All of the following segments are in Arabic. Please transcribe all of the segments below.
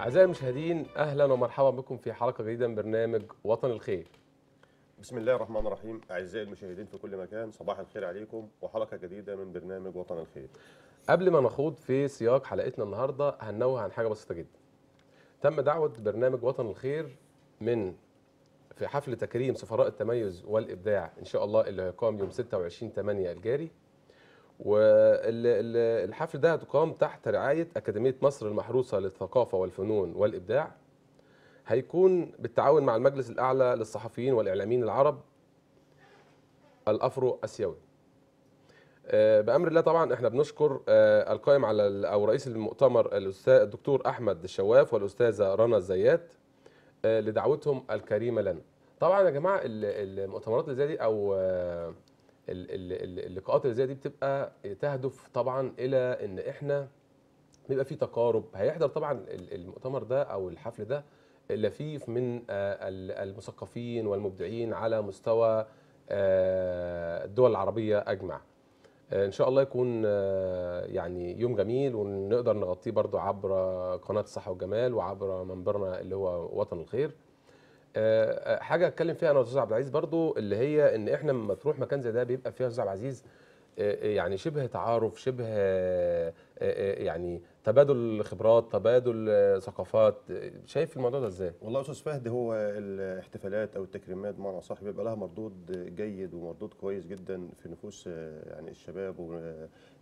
أعزائي المشاهدين أهلا ومرحبا بكم في حلقة جديدة من برنامج وطن الخير بسم الله الرحمن الرحيم أعزائي المشاهدين في كل مكان صباح الخير عليكم وحلقة جديدة من برنامج وطن الخير قبل ما نخوض في سياق حلقتنا النهاردة هننوه عن حاجة بسيطة جدا تم دعوة برنامج وطن الخير من في حفل تكريم سفراء التميز والإبداع إن شاء الله اللي هيقام يوم 26 8 الجاري والحفل ده هتقام تحت رعاية أكاديمية مصر المحروسة للثقافة والفنون والإبداع هيكون بالتعاون مع المجلس الأعلى للصحفيين والإعلاميين العرب الأفرو أسيوي آه، بأمر الله طبعا احنا بنشكر آه، القائم على أو رئيس المؤتمر الأستاذ الدكتور أحمد الشواف والأستاذة رنا الزيات آه، لدعوتهم الكريمة لنا طبعا يا جماعة المؤتمرات اللي زي دي أو اللقاءات اللي زي دي بتبقى تهدف طبعا الى ان احنا بيبقى في تقارب هيحضر طبعا المؤتمر ده او الحفل ده لفيف من آه، المثقفين والمبدعين على مستوى آه، الدول العربيه اجمع آه، ان شاء الله يكون يعني يوم جميل ونقدر نغطيه برضو عبر قناه الصحه والجمال وعبر منبرنا اللي هو وطن الخير آه، آه، حاجه اتكلم فيها انا والاستاذ عبد العزيز برضو اللي هي ان احنا لما تروح مكان زي ده بيبقى فيها استاذ عبد العزيز آه، يعني شبه تعارف شبه يعني تبادل خبرات تبادل ثقافات شايف الموضوع ده ازاي والله استاذ فهد هو الاحتفالات او التكريمات بمعنى صح بيبقى لها مردود جيد ومردود كويس جدا في نفوس يعني الشباب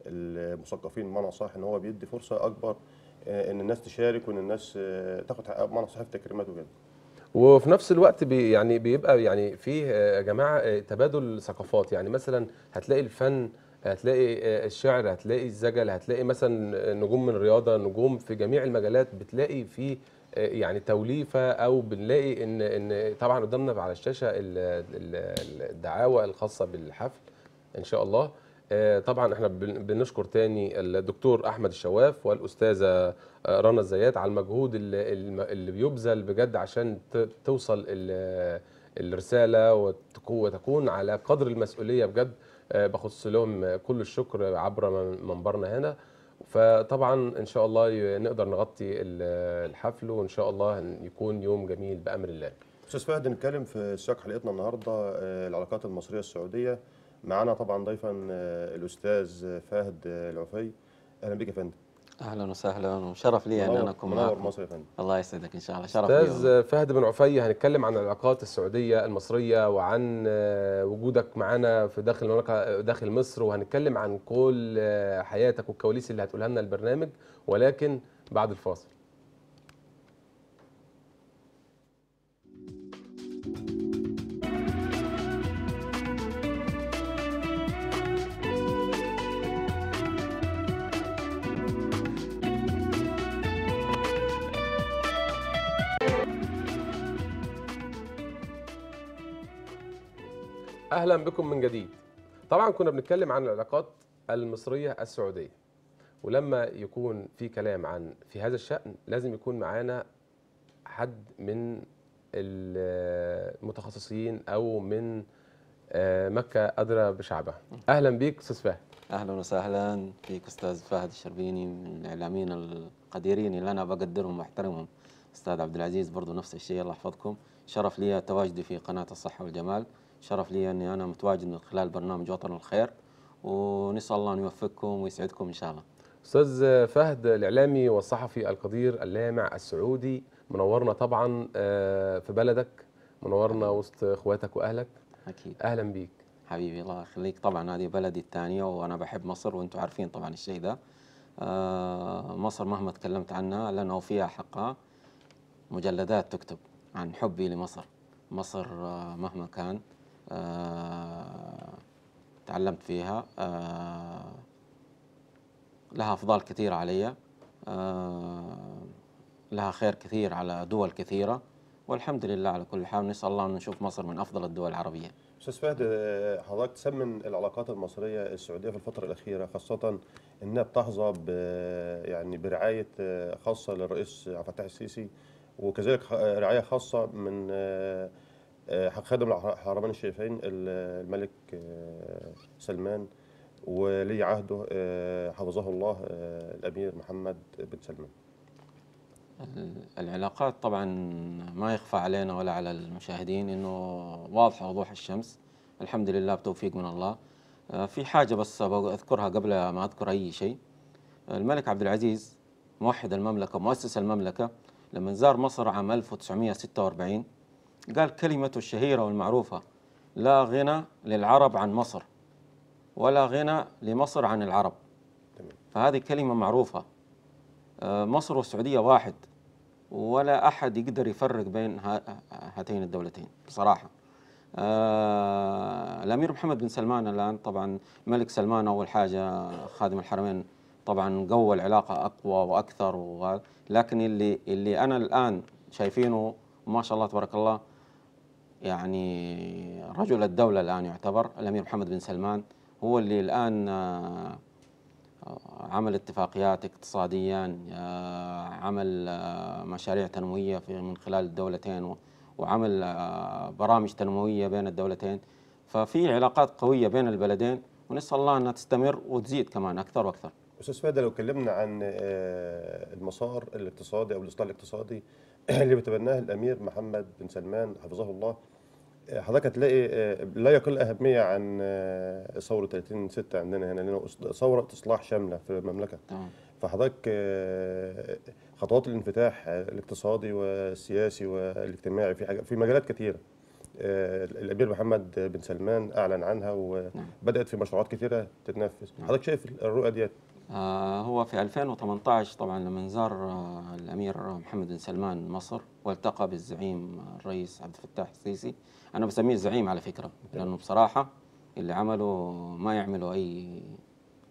والمثقفين بمعنى صح ان هو بيدي فرصه اكبر ان الناس تشارك وان الناس تاخد حقها بمعنى صح في التكريمات وكده وفي نفس الوقت بي يعني بيبقى يعني فيه آه، يا جماعه آه، تبادل ثقافات يعني مثلا هتلاقي الفن هتلاقي آه، الشعر هتلاقي الزجل هتلاقي مثلا نجوم من الرياضه نجوم في جميع المجالات بتلاقي في يعني توليفه او بنلاقي ان ان طبعا قدامنا على الشاشه الدعاوى الخاصه بالحفل ان شاء الله آه، طبعا احنا بنشكر تاني الدكتور احمد الشواف والاستاذه آه، رنا الزيات على المجهود اللي, بيبذل بجد عشان توصل الرساله وتكون على قدر المسؤوليه بجد آه، بخص لهم كل الشكر عبر منبرنا هنا فطبعا ان شاء الله نقدر نغطي الحفل وان شاء الله يكون يوم جميل بامر الله استاذ فهد نتكلم في سياق حلقتنا النهارده العلاقات المصريه السعوديه معانا طبعا ضيفا آه، الاستاذ فهد آه، العفي اهلا بك يا فندم اهلا وسهلا وشرف لي ان انا اكون معكم مصر يا فندم الله يسعدك ان شاء الله شرف لي استاذ فهد بن عفي هنتكلم عن العلاقات السعوديه المصريه وعن آه، وجودك معانا في داخل المملكه داخل مصر وهنتكلم عن كل حياتك والكواليس اللي هتقولها لنا البرنامج ولكن بعد الفاصل اهلا بكم من جديد طبعا كنا بنتكلم عن العلاقات المصريه السعوديه ولما يكون في كلام عن في هذا الشان لازم يكون معانا حد من المتخصصين او من آه، مكه ادرى بشعبها اهلا بيك استاذ فهد اهلا وسهلا فيك استاذ فهد الشربيني من الاعلاميين القديرين اللي انا بقدرهم واحترمهم استاذ عبد العزيز برضه نفس الشيء الله يحفظكم شرف لي تواجدي في قناه الصحه والجمال شرف لي اني انا متواجد من خلال برنامج وطن الخير ونسال الله ان يوفقكم ويسعدكم ان شاء الله. استاذ فهد الاعلامي والصحفي القدير اللامع السعودي منورنا طبعا آه، في بلدك منورنا وسط اخواتك واهلك. اكيد. اهلا بيك. حبيبي الله يخليك طبعا هذه بلدي الثانيه وانا بحب مصر وانتم عارفين طبعا الشيء ده. آه، مصر مهما تكلمت عنها لنا وفيها حقها مجلدات تكتب عن حبي لمصر. مصر آه، مهما كان آه، تعلمت فيها آه، لها أفضال كثيرة علي آه، لها خير كثير على دول كثيرة والحمد لله على كل حال نسأل الله أن نشوف مصر من أفضل الدول العربية أستاذ فهد حضرتك تسمن العلاقات المصرية السعودية في الفترة الأخيرة خاصة أنها بتحظى يعني برعاية خاصة للرئيس عبد الفتاح السيسي وكذلك رعاية خاصة من آه، خادم الحرمين الشريفين الملك آه، سلمان ولي عهده آه، حفظه الله الامير محمد بن سلمان العلاقات طبعا ما يخفى علينا ولا على المشاهدين انه واضحه وضوح الشمس الحمد لله بتوفيق من الله في حاجه بس اذكرها قبل ما اذكر اي شيء الملك عبد العزيز موحد المملكه مؤسس المملكه لما زار مصر عام 1946 قال كلمته الشهيرة والمعروفة لا غنى للعرب عن مصر ولا غنى لمصر عن العرب فهذه كلمة معروفة آه، مصر والسعودية واحد ولا أحد يقدر يفرق بين هاتين الدولتين بصراحة آه، الأمير محمد بن سلمان الآن طبعا ملك سلمان أول حاجة خادم الحرمين طبعا قوى العلاقة أقوى وأكثر لكن اللي اللي أنا الآن شايفينه ما شاء الله تبارك الله يعني رجل الدولة الآن يعتبر الأمير محمد بن سلمان هو اللي الآن آه، عمل اتفاقيات اقتصاديا آه، عمل آه، مشاريع تنموية من خلال الدولتين وعمل برامج تنموية بين الدولتين ففي علاقات قوية بين البلدين ونسأل الله أنها تستمر وتزيد كمان أكثر وأكثر أستاذ فادي لو كلمنا عن المسار الاقتصادي أو الإصلاح الاقتصادي اللي بيتبناه الأمير محمد بن سلمان حفظه الله حضرتك هتلاقي آه، لا يقل اهميه عن آه، ثوره 30 6 عندنا هنا لان ثوره اصلاح شامله في المملكه نعم. فحضرتك آه، خطوات الانفتاح الاقتصادي والسياسي والاجتماعي في حاجة في مجالات كثيره الامير محمد بن سلمان اعلن عنها وبدات نعم. في مشروعات كثيره تتنفذ نعم. حضرتك شايف الرؤيه ديت هو في 2018 طبعا لما زار الامير محمد بن سلمان مصر والتقى بالزعيم الرئيس عبد الفتاح السيسي انا بسميه زعيم على فكره نعم. لانه بصراحه اللي عمله ما يعمله اي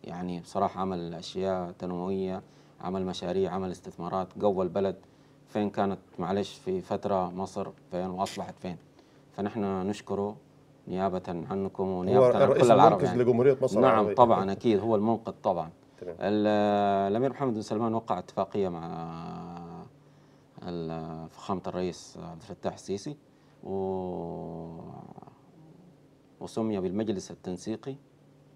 يعني بصراحه عمل اشياء تنمويه عمل مشاريع عمل استثمارات قوى البلد فين كانت معلش في فتره مصر فين واصبحت فين فنحن نشكره نيابه عنكم ونيابه عن كل العرب يعني. لجمهوريه مصر نعم العربية. طبعا اكيد هو المنقذ طبعا الامير محمد بن سلمان وقع اتفاقيه مع فخامه الرئيس عبد الفتاح السيسي وسمي بالمجلس التنسيقي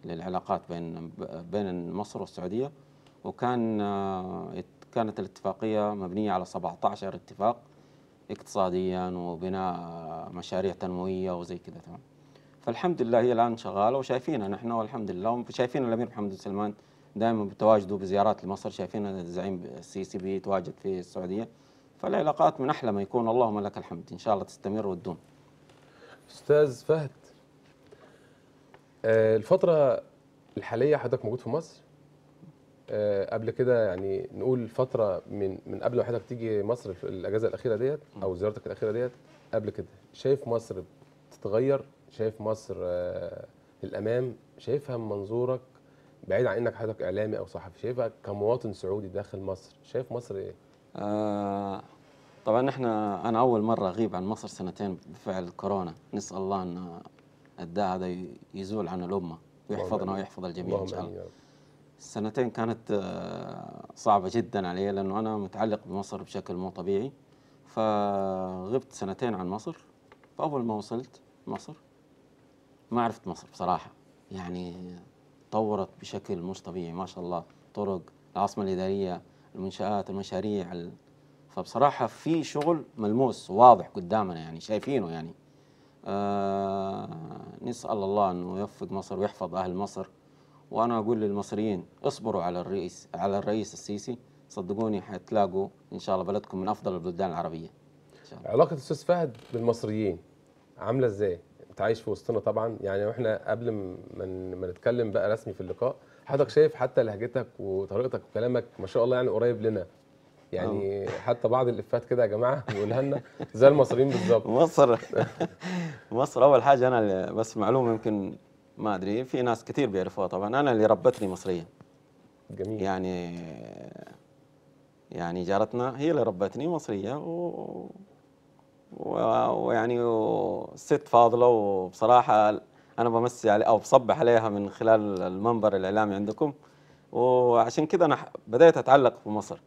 للعلاقات بين بين مصر والسعوديه وكان كانت الاتفاقيه مبنيه على 17 اتفاق اقتصاديا وبناء مشاريع تنمويه وزي كذا تمام فالحمد لله هي الان شغاله وشايفينها نحن والحمد لله وشايفين الامير محمد بن سلمان دائما بتواجده بزيارات لمصر شايفين الزعيم السيسي بيتواجد في السعوديه فالعلاقات من أحلى ما يكون اللهم لك الحمد إن شاء الله تستمر وتدوم أستاذ فهد آه، الفترة الحالية حضرتك موجود في مصر آه، قبل كده يعني نقول فترة من من قبل ما حضرتك تيجي مصر في الأجازة الأخيرة ديت أو زيارتك الأخيرة ديت قبل كده شايف مصر بتتغير شايف مصر آه، للأمام شايفها من منظورك بعيد عن إنك حضرتك إعلامي أو صحفي شايفها كمواطن سعودي داخل مصر شايف مصر إيه؟ آه طبعا احنا انا اول مره اغيب عن مصر سنتين بفعل كورونا نسال الله ان الداء هذا يزول عن الامه ويحفظنا ويحفظ الجميع ان شاء الله السنتين كانت آه، صعبه جدا علي لانه انا متعلق بمصر بشكل مو طبيعي فغبت سنتين عن مصر فاول ما وصلت مصر ما عرفت مصر بصراحه يعني تطورت بشكل مش طبيعي ما شاء الله طرق العاصمه الاداريه المنشآت المشاريع فبصراحة في شغل ملموس واضح قدامنا يعني شايفينه يعني آه نسأل الله أنه يوفق مصر ويحفظ أهل مصر وأنا أقول للمصريين اصبروا على الرئيس على الرئيس السيسي صدقوني حتلاقوا إن شاء الله بلدكم من أفضل البلدان العربية إن شاء الله. علاقة الأستاذ فهد بالمصريين عاملة إزاي؟ أنت عايش في وسطنا طبعا يعني وإحنا قبل ما نتكلم بقى رسمي في اللقاء حضرتك شايف حتى لهجتك وطريقتك وكلامك ما شاء الله يعني قريب لنا يعني أوه. حتى بعض الافات كده يا جماعه بيقولها لنا زي المصريين بالظبط مصر مصر اول حاجه انا بس معلومه يمكن ما ادري في ناس كثير بيعرفوها طبعا انا اللي ربتني مصريه جميل يعني يعني جارتنا هي اللي ربتني مصريه و ويعني و... ست فاضله وبصراحه انا بمسي عليه او بصبح عليها من خلال المنبر الاعلامي عندكم وعشان كده انا بدات اتعلق بمصر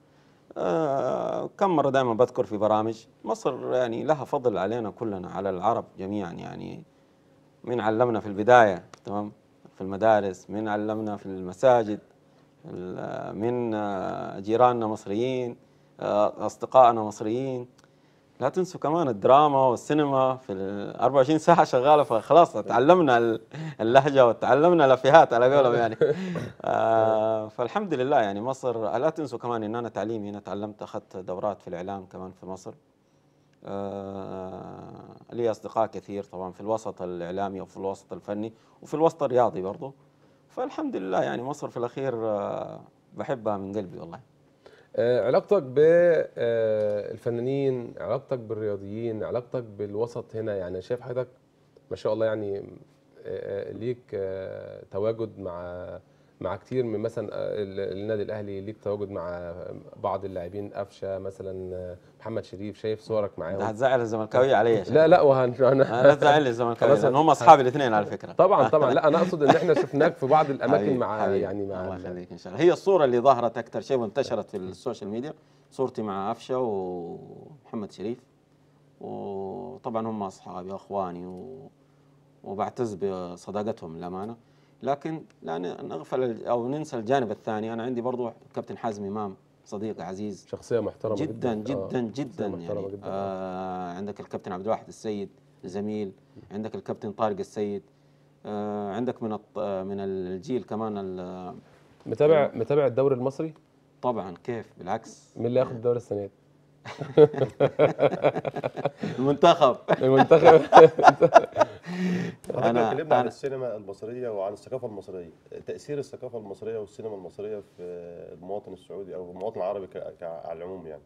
آه، كم مره دائما بذكر في برامج مصر يعني لها فضل علينا كلنا على العرب جميعا يعني من علمنا في البدايه تمام في المدارس من علمنا في المساجد من جيراننا مصريين آه، أصدقائنا مصريين لا تنسوا كمان الدراما والسينما في ال 24 ساعه شغاله فخلاص تعلمنا اللهجه وتعلمنا لفيهات على قولهم يعني آه فالحمد لله يعني مصر لا تنسوا كمان ان انا تعليمي انا تعلمت اخذت دورات في الاعلام كمان في مصر آه لي اصدقاء كثير طبعا في الوسط الاعلامي وفي الوسط الفني وفي الوسط الرياضي برضه فالحمد لله يعني مصر في الاخير آه بحبها من قلبي والله آه، علاقتك بالفنانين آه، علاقتك بالرياضيين علاقتك بالوسط هنا يعني شايف حضرتك ما شاء الله يعني آه، ليك تواجد مع مع كتير من مثلا آه، النادي الاهلي ليك تواجد مع بعض اللاعبين قفشه مثلا آه، محمد شريف شايف صورك معاهم ده هتزعل الزملكاويه عليا لا لا وهن انا هتزعل الزملكاويه لان هم اصحابي الاثنين على فكره طبعا طبعا لا انا اقصد ان احنا شفناك في بعض الاماكن مع يعني مع الله يخليك ان شاء الله هي الصوره اللي ظهرت اكثر شيء وانتشرت في السوشيال ميديا صورتي مع قفشه ومحمد شريف وطبعا هم اصحابي واخواني و... وبعتز بصداقتهم للامانه لكن لا نغفل او ننسى الجانب الثاني انا عندي برضو كابتن حازم امام صديقي عزيز شخصيه محترمه جدا جدا جدا, آه، جدا يعني جداً. آه. آه عندك الكابتن عبد الواحد السيد زميل عندك الكابتن طارق السيد آه عندك من آه، من الجيل كمان متابع متابع الدوري المصري طبعا كيف بالعكس مين اللي ياخذ الدوري السنه دي المنتخب المنتخب انا اتكلمنا عن السينما المصريه وعن الثقافه المصريه تاثير الثقافه المصريه والسينما المصريه في المواطن السعودي او المواطن العربي على العموم يعني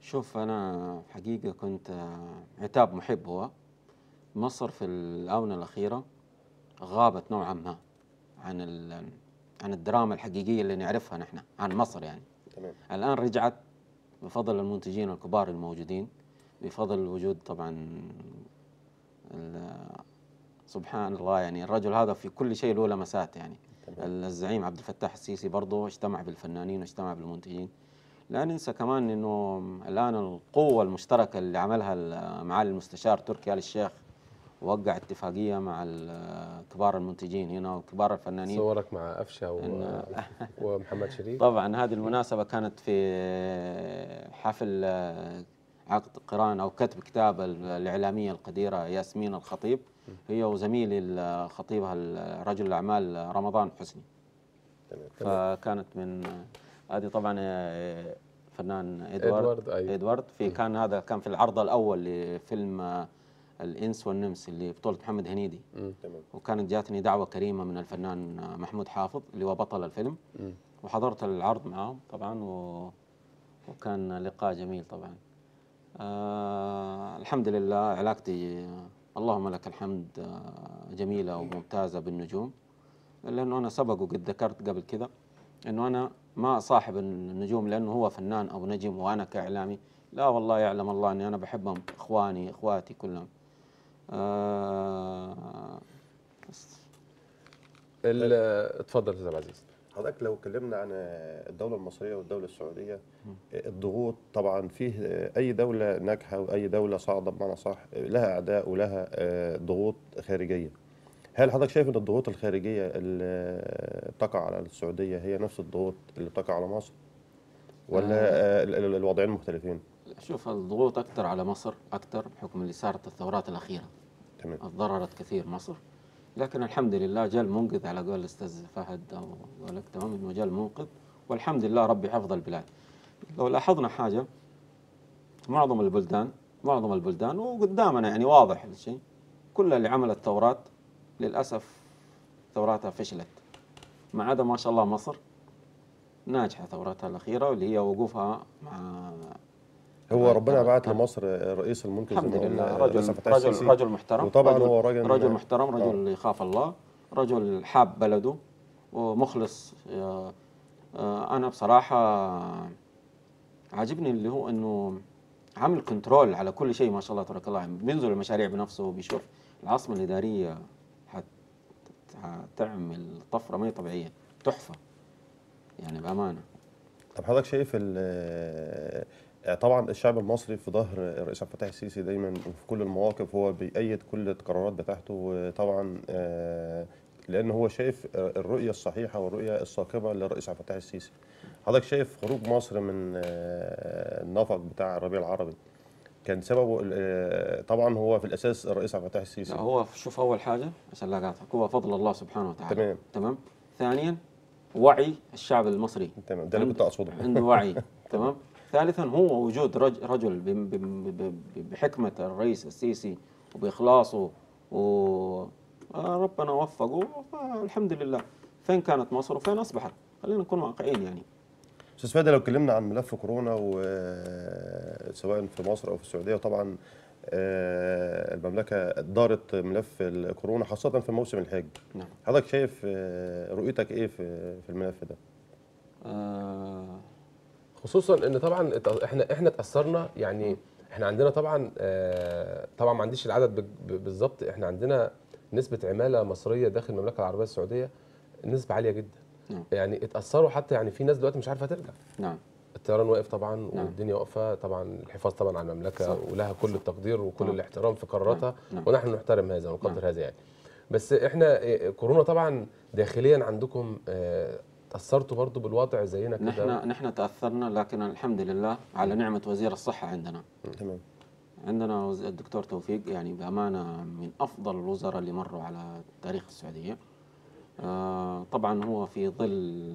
شوف انا حقيقه كنت عتاب محب هو مصر في الاونه الاخيره غابت نوعا ما عن عن الدراما الحقيقيه اللي نعرفها نحن عن مصر يعني تمام. الان رجعت بفضل المنتجين الكبار الموجودين بفضل وجود طبعا سبحان الله يعني الرجل هذا في كل شيء له لمسات يعني الزعيم عبد الفتاح السيسي برضه اجتمع بالفنانين واجتمع بالمنتجين لا ننسى كمان انه الان القوه المشتركه اللي عملها معالي المستشار تركي آل الشيخ وقع اتفاقيه مع كبار المنتجين هنا وكبار الفنانين صورك مع افشه و... ومحمد شريف طبعا هذه المناسبه كانت في حفل آه، عقد قران او كتب كتاب الاعلاميه القديره ياسمين الخطيب هي وزميلي خطيبها رجل الاعمال رمضان حسني فكانت من آه، هذه طبعا آه، فنان ادوارد ادوارد, أيوه. إدوارد في كان هذا كان في العرض الاول لفيلم الانس والنمس اللي بطوله محمد هنيدي تمام وكانت جاتني دعوه كريمه من الفنان محمود حافظ اللي هو بطل الفيلم م. وحضرت العرض معاهم طبعا و... وكان لقاء جميل طبعا آه الحمد لله علاقتي اللهم لك الحمد آه، جميله وممتازه بالنجوم لانه انا سبق وقد ذكرت قبل كذا انه انا ما صاحب النجوم لانه هو فنان او نجم وانا كاعلامي لا والله يعلم الله اني انا بحبهم اخواني اخواتي كلهم آه اتفضل استاذ عزيز حضرتك لو اتكلمنا عن الدوله المصريه والدوله السعوديه الضغوط طبعا فيه اي دوله ناجحه واي دوله صاعده بمعنى صح لها اعداء ولها آه، ضغوط خارجيه هل حضرتك شايف ان الضغوط الخارجيه اللي تقع على السعوديه هي نفس الضغوط اللي تقع على مصر ولا آه, آه، الوضعين مختلفين شوف الضغوط اكثر على مصر اكثر بحكم اللي صارت الثورات الاخيره تمام اتضررت كثير مصر لكن الحمد لله جاء المنقذ على قول الاستاذ فهد او تمام انه جاء المنقذ والحمد لله ربي حفظ البلاد لو لاحظنا حاجه معظم البلدان معظم البلدان وقدامنا يعني واضح الشيء كل اللي عملت ثورات للاسف ثوراتها فشلت ما عدا ما شاء الله مصر ناجحه ثوراتها الاخيره واللي هي وقوفها مع هو آه، ربنا آه، بعت آه. لمصر رئيس المنقذ الحمد لله رجل رجل رجل محترم وطبعا رجل هو رجل رجل يعني، محترم رجل آه. يخاف الله رجل حاب بلده ومخلص انا بصراحه عاجبني اللي هو انه عامل كنترول على كل شيء ما شاء الله تبارك الله بينزل المشاريع بنفسه وبيشوف العاصمه الاداريه حتعمل طفره ما هي طبيعيه تحفه يعني بامانه طب حضرتك شايف آه، طبعا الشعب المصري في ظهر الرئيس عبد الفتاح السيسي دايما وفي كل المواقف هو بيأيد كل القرارات بتاعته وطبعا آه، لان هو شايف الرؤيه الصحيحه والرؤيه الصاقبه للرئيس عبد الفتاح السيسي حضرتك شايف خروج مصر من آه، النفق بتاع الربيع العربي كان سببه طبعا هو في الاساس الرئيس عبد الفتاح السيسي هو شوف اول حاجه عشان لا اقاطعك هو فضل الله سبحانه وتعالى تمام تمام ثانيا وعي الشعب المصري تمام ده اللي كنت اقصده عنده وعي تمام ثالثا هو وجود رجل بحكمة الرئيس السيسي وبإخلاصه وربنا آه، وفقه فالحمد لله فين كانت مصر وفين أصبحت خلينا نكون واقعيين يعني استاذ فادي لو اتكلمنا عن ملف كورونا سواء في مصر او في السعوديه طبعا آه، المملكه دارت ملف الكورونا خاصه في موسم الحج نعم حضرتك شايف آه، رؤيتك ايه في الملف ده؟ خصوصا ان طبعا احنا احنا اتاثرنا يعني احنا عندنا طبعا آه طبعا ما عنديش العدد بالظبط احنا عندنا نسبه عماله مصريه داخل المملكه العربيه السعوديه نسبه عاليه جدا نعم. يعني اتاثروا حتى يعني في ناس دلوقتي مش عارفه ترجع نعم الطيران واقف طبعا نعم. والدنيا واقفه طبعا الحفاظ طبعا على المملكه صح. ولها كل صح. التقدير وكل نعم. الاحترام في قراراتها نعم. نعم. ونحن نحترم هذا ونقدر نعم. هذا يعني بس احنا آه، كورونا طبعا داخليا عندكم آه، تاثرتوا برضه بالوضع زينا كده نحن نحن تاثرنا لكن الحمد لله على نعمه وزير الصحه عندنا تمام عندنا الدكتور توفيق يعني بامانه من افضل الوزراء اللي مروا على تاريخ السعوديه آه طبعا هو في ظل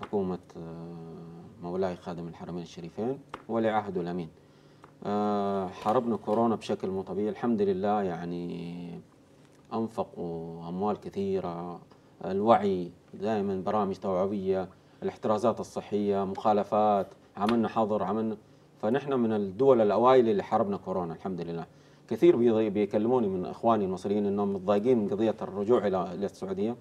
حكومه آه مولاي خادم الحرمين الشريفين ولي عهده الامين آه حاربنا كورونا بشكل مو طبيعي الحمد لله يعني انفقوا اموال كثيره الوعي دائما برامج توعويه الاحترازات الصحيه مخالفات عملنا حظر عملنا فنحن من الدول الاوائل اللي حاربنا كورونا الحمد لله كثير بيكلموني من اخواني المصريين انهم متضايقين من قضيه الرجوع الى السعوديه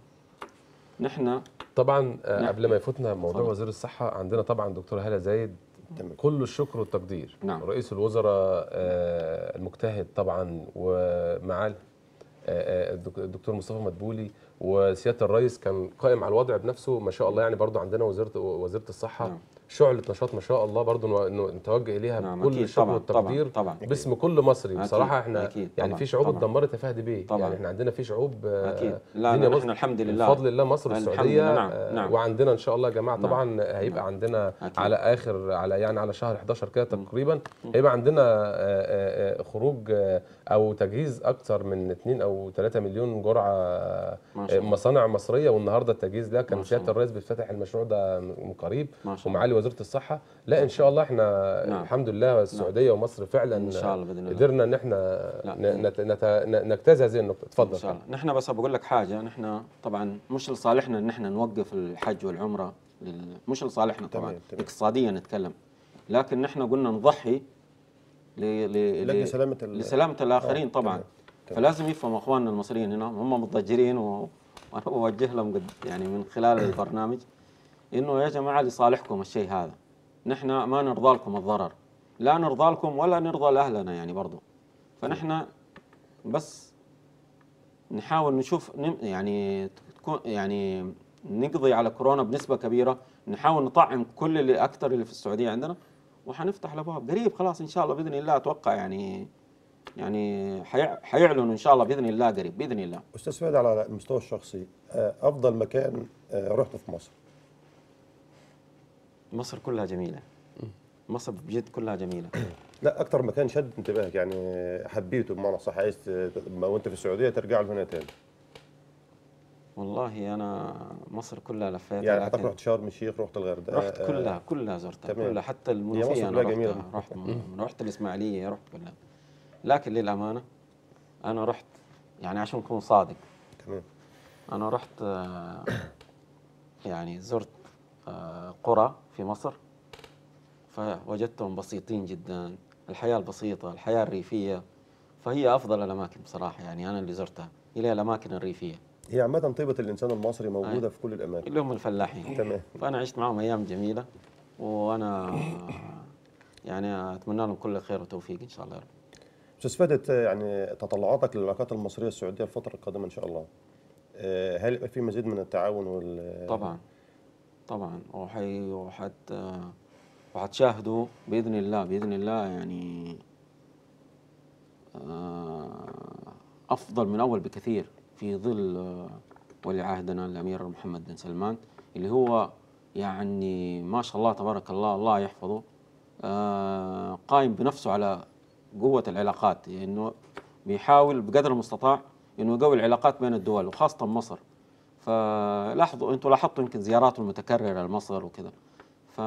نحن طبعا آه، نحن قبل ما يفوتنا موضوع صح. وزير الصحه عندنا طبعا دكتور هاله زايد كل الشكر والتقدير نعم. رئيس الوزراء آه، المجتهد طبعا ومعالي آه، الدكتور مصطفى مدبولي وسياده الرئيس كان قائم على الوضع بنفسه ما شاء الله يعني برضو عندنا وزيره وزيره الصحه نعم. شعله نشاط ما شاء الله برضو نتوجه اليها نعم بكل الشكر والتقدير طبعًا طبعًا باسم كل مصري بصراحه احنا أكيد يعني في شعوب اتدمرت يا فهد بيه يعني احنا عندنا في شعوب آه، اكيد لا إحنا الحمد لله بفضل الله مصر والسعوديه نعم آه، نعم وعندنا ان شاء الله يا جماعه نعم طبعا نعم. هيبقى نعم عندنا أكيد على اخر على يعني على شهر 11 كده تقريبا هيبقى عندنا آه، خروج او تجهيز اكثر من 2 او 3 مليون جرعه مصانع مصريه والنهارده التجهيز ده كان سياده الرئيس بيفتتح المشروع ده من قريب ومعالي وزاره الصحه لا ان شاء الله احنا نعم. الحمد لله نعم. السعوديه نعم. ومصر فعلا ان شاء الله باذن الله قدرنا ان احنا نعم. نت... نت... نجتاز هذه النقطه اتفضل ان شاء الله نحن بس بقول لك حاجه نحن طبعا مش لصالحنا ان احنا نوقف الحج والعمره لل... مش لصالحنا طبعا تمام. تمام. اقتصاديا نتكلم لكن نحن قلنا نضحي ل... ل... ل... لسلامه ال... لسلامه الاخرين آه. طبعا تمام. تمام. فلازم يفهم اخواننا المصريين هنا هم متضجرين و... وانا اوجه لهم قد يعني من خلال البرنامج انه يا جماعه لصالحكم الشيء هذا نحن ما نرضى لكم الضرر لا نرضى لكم ولا نرضى لاهلنا يعني برضو فنحن بس نحاول نشوف يعني تكون يعني نقضي على كورونا بنسبه كبيره نحاول نطعم كل اللي اكثر اللي في السعوديه عندنا وحنفتح الابواب قريب خلاص ان شاء الله باذن الله اتوقع يعني يعني حيعلنوا ان شاء الله باذن الله قريب باذن الله استاذ فهد على المستوى الشخصي آه، افضل مكان آه، رحته في مصر مصر كلها جميله مصر بجد كلها جميله لا اكثر مكان شد انتباهك يعني حبيته بمعنى صح عايز وانت في السعوديه ترجع له هنا تاني والله انا مصر كلها لفيت يعني حتى رحت شرم الشيخ رحت الغردقه رحت كلها كلها زرتها تمام. كلها حتى المنوفيه انا رحت جميلة. رحت رحت الاسماعيليه رحت كلها لكن للامانه انا رحت يعني عشان اكون صادق تمام انا رحت آه، يعني زرت قرى في مصر فوجدتهم بسيطين جدا الحياة البسيطة الحياة الريفية فهي أفضل الأماكن بصراحة يعني أنا اللي زرتها إلى الأماكن الريفية هي عامة طيبة الإنسان المصري موجودة آه. في كل الأماكن اللي هم الفلاحين تمام فأنا عشت معهم أيام جميلة وأنا يعني أتمنى لهم كل خير وتوفيق إن شاء الله يا رب أستاذ فادت يعني تطلعاتك للعلاقات المصرية السعودية الفترة القادمة إن شاء الله آه، هل في مزيد من التعاون وال طبعا طبعا وحي وحت وحتشاهدوا باذن الله باذن الله يعني آه، افضل من اول بكثير في ظل آه، ولي عهدنا الامير محمد بن سلمان اللي هو يعني ما شاء الله تبارك الله الله يحفظه آه، قائم بنفسه على قوه العلاقات لانه يعني بيحاول بقدر المستطاع انه يقوي العلاقات بين الدول وخاصه مصر فلاحظوا انتم لاحظتوا يمكن زياراته المتكرره لمصر وكذا ف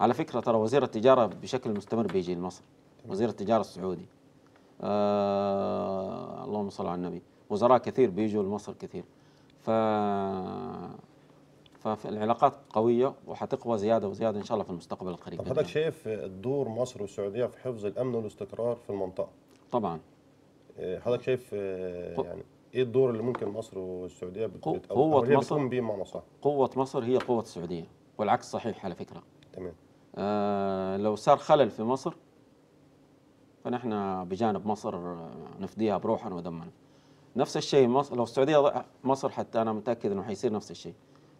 على فكره ترى وزير التجاره بشكل مستمر بيجي لمصر وزير التجاره السعودي آه اللهم صل على النبي وزراء كثير بيجوا لمصر كثير ف فالعلاقات قويه وحتقوى زياده وزياده ان شاء الله في المستقبل القريب طب حضرتك شايف دور مصر والسعوديه في حفظ الامن والاستقرار في المنطقه طبعا آه، حضرتك شايف آه، يعني ايه الدور اللي ممكن مصر والسعوديه بتقوم قوه مصر بيه مع مصر قوه مصر هي قوه السعوديه والعكس صحيح على فكره تمام آه لو صار خلل في مصر فنحن بجانب مصر آه، نفديها بروحنا ودمنا نفس الشيء مصر لو السعوديه مصر حتى انا متاكد انه حيصير نفس الشيء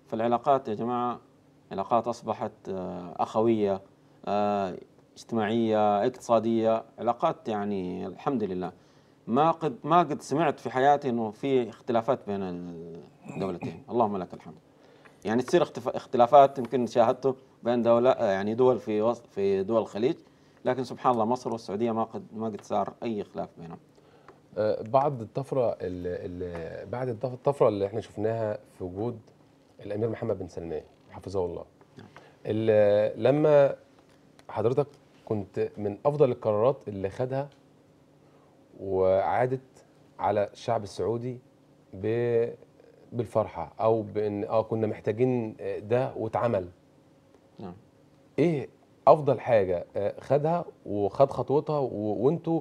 فالعلاقات يا جماعه علاقات اصبحت آه، اخويه آه، اجتماعيه اقتصاديه علاقات يعني الحمد لله ما قد ما قد سمعت في حياتي انه في اختلافات بين الدولتين اللهم لك الحمد يعني تصير اختلافات يمكن شاهدته بين دوله آه، يعني دول في وسط في دول الخليج لكن سبحان الله مصر والسعوديه ما قد ما قد صار اي خلاف بينهم آه، بعد الطفره اللي بعد الطفره اللي احنا شفناها في وجود الامير محمد بن سلمان حفظه الله نعم. لما حضرتك كنت من افضل القرارات اللي خدها وعادت على الشعب السعودي بالفرحه او بان اه كنا محتاجين آه، ده واتعمل نعم ايه افضل حاجه آه، خدها وخد خطوتها وانتوا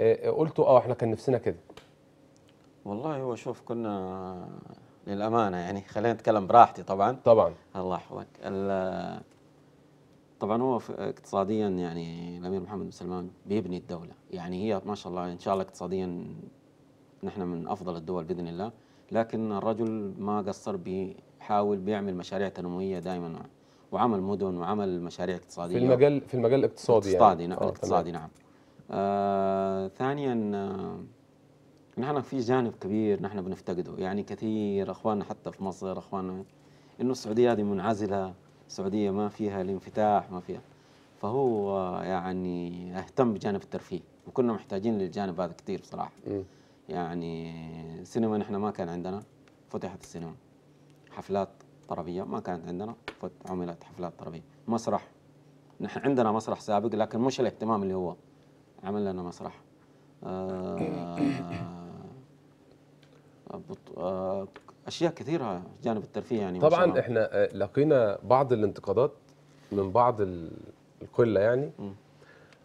آه، قلتوا اه احنا كان نفسنا كده والله هو شوف كنا للامانه يعني خلينا نتكلم براحتي طبعا طبعا الله يحفظك طبعا هو اقتصاديا يعني الامير محمد بن سلمان بيبني الدوله يعني هي ما شاء الله ان شاء الله اقتصاديا نحن من افضل الدول باذن الله لكن الرجل ما قصر بيحاول بيعمل مشاريع تنمويه دائما وعمل مدن وعمل مشاريع اقتصاديه في المجال في المجال الاقتصادي يعني. اقتصادي يعني. نعم آه، اقتصادي نعم آه ثانيا آه نحن في جانب كبير نحن بنفتقده يعني كثير اخواننا حتى في مصر اخواننا انه السعوديه هذه منعزله السعوديه ما فيها الانفتاح ما فيها فهو يعني اهتم بجانب الترفيه وكنا محتاجين للجانب هذا كثير بصراحه م. يعني سينما نحن ما كان عندنا فتحت السينما حفلات طربيه ما كانت عندنا عملت حفلات طربيه مسرح نحن عندنا مسرح سابق لكن مش الاهتمام اللي هو عمل لنا مسرح آه آه اشياء كثيره جانب الترفيه يعني طبعا احنا آه، لقينا بعض الانتقادات من بعض القله يعني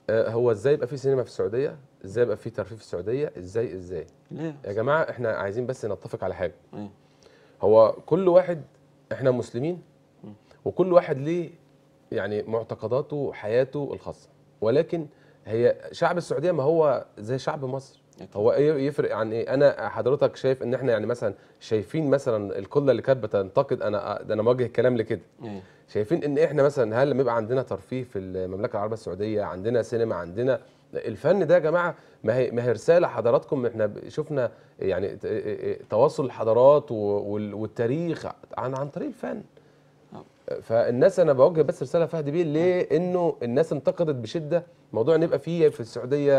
آه، هو ازاي يبقى في سينما في السعوديه ازاي يبقى في ترفيه في السعوديه ازاي ازاي ليه؟ يا جماعه احنا عايزين بس نتفق على حاجه إيه؟ هو كل واحد احنا مسلمين وكل واحد ليه يعني معتقداته وحياته الخاصه ولكن هي شعب السعوديه ما هو زي شعب مصر هو ايه يفرق عن يعني ايه انا حضرتك شايف ان احنا يعني مثلا شايفين مثلا القله اللي كانت بتنتقد انا ده انا موجه الكلام لكده إيه. شايفين ان احنا مثلا هل لما يبقى عندنا ترفيه في المملكه العربيه السعوديه عندنا سينما عندنا الفن ده يا جماعه ما هي ما هي رساله حضراتكم احنا شفنا يعني إيه- إيه- تواصل الحضارات والتاريخ عن عن طريق الفن آه. فالناس انا بوجه بس رساله فهد بيه ليه آه. انه الناس انتقدت بشده موضوع ان يبقى فيه في السعوديه